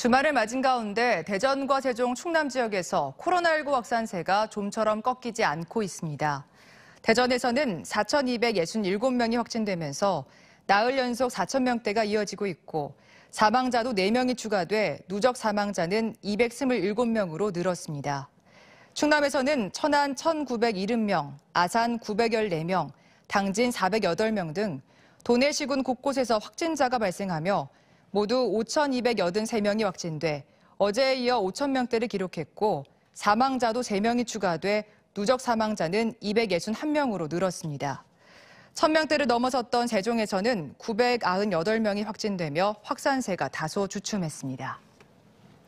주말을 맞은 가운데 대전과 세종, 충남 지역에서 코로나19 확산세가 좀처럼 꺾이지 않고 있습니다. 대전에서는 4,267명이 확진되면서 나흘 연속 4,000명대가 이어지고 있고 사망자도 4명이 추가돼 누적 사망자는 227명으로 늘었습니다. 충남에서는 천안 1,970명, 아산 914명, 당진 408명 등 도내시군 곳곳에서 확진자가 발생하며 모두 5,283명이 확진돼 어제에 이어 5천명대를 기록했고 사망자도 3명이 추가돼 누적 사망자는 261명으로 늘었습니다. 1,000명대를 넘어섰던 세종에서는 998명이 확진되며 확산세가 다소 주춤했습니다.